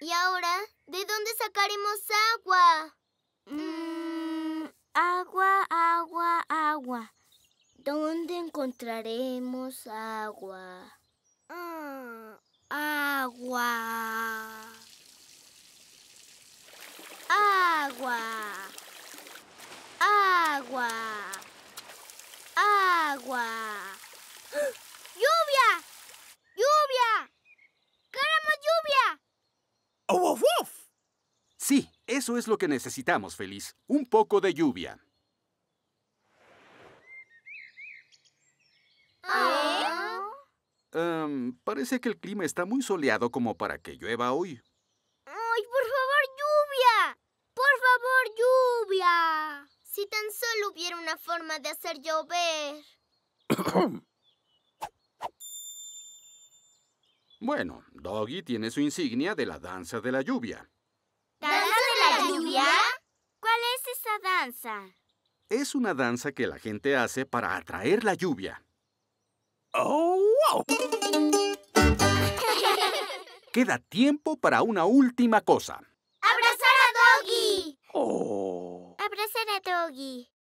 ¿Y ahora de dónde sacaremos agua? Mm, agua, agua, agua. ¿Dónde encontraremos agua? Ah. agua. ¡Oh, ¡Woof, oh, oh! Sí, eso es lo que necesitamos, Feliz. Un poco de lluvia. ¿Eh? Em, parece que el clima está muy soleado como para que llueva hoy. ¡Ay, por favor, lluvia! ¡Por favor, lluvia! Si tan solo hubiera una forma de hacer llover. Bueno, Doggy tiene su insignia de la danza de la lluvia. ¿Danza de la lluvia? ¿Cuál es esa danza? Es una danza que la gente hace para atraer la lluvia. ¡Oh, wow! Queda tiempo para una última cosa. ¡Abrazar a Doggy! ¡Oh! Abrazar a Doggy.